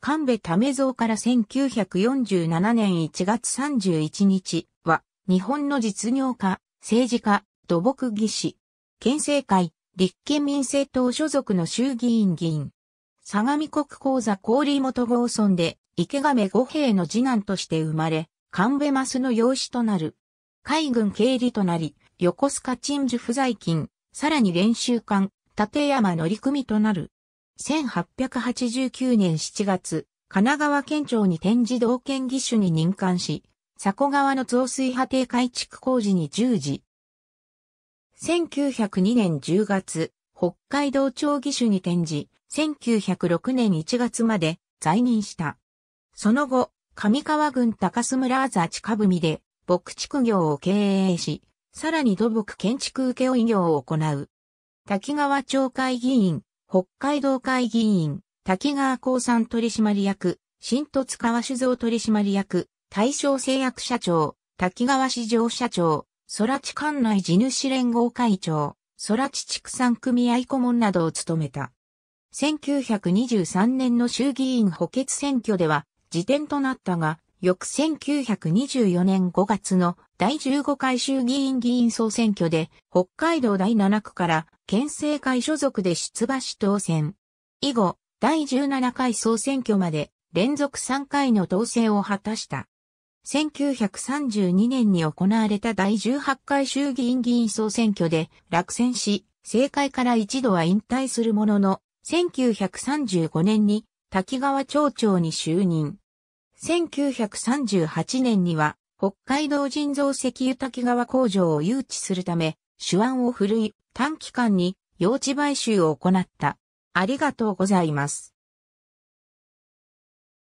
神戸為蔵から1947年1月31日は、日本の実業家、政治家、土木技師、県政会、立憲民政党所属の衆議院議員。相模国講座氷元郷村で、池亀五兵の次男として生まれ、神戸マスの養子となる。海軍経理となり、横須賀鎮守不在勤、さらに練習艦、立山乗組となる。1889年7月、神奈川県庁に展示道県義手に任官し、佐古川の増水派堤改築工事に従事。1902年10月、北海道庁義手に展示、1906年1月まで在任した。その後、上川郡高須村あざ近文で、牧畜業を経営し、さらに土木建築請負業を行う。滝川町会議員、北海道会議員、滝川さ産取締役、新戸津川酒造取締役、大正製薬社長、滝川市場社長、空地管内地主連合会長、空地畜産組合顧問などを務めた。1923年の衆議院補欠選挙では、辞典となったが、翌1924年5月の第15回衆議院議員総選挙で、北海道第7区から県政会所属で出馬し当選。以後、第17回総選挙まで連続3回の当選を果たした。1932年に行われた第18回衆議院議員総選挙で落選し、政界から一度は引退するものの、1935年に滝川町長に就任。1938年には、北海道人造石油滝川工場を誘致するため、手腕を振るい、短期間に用地買収を行った。ありがとうございます。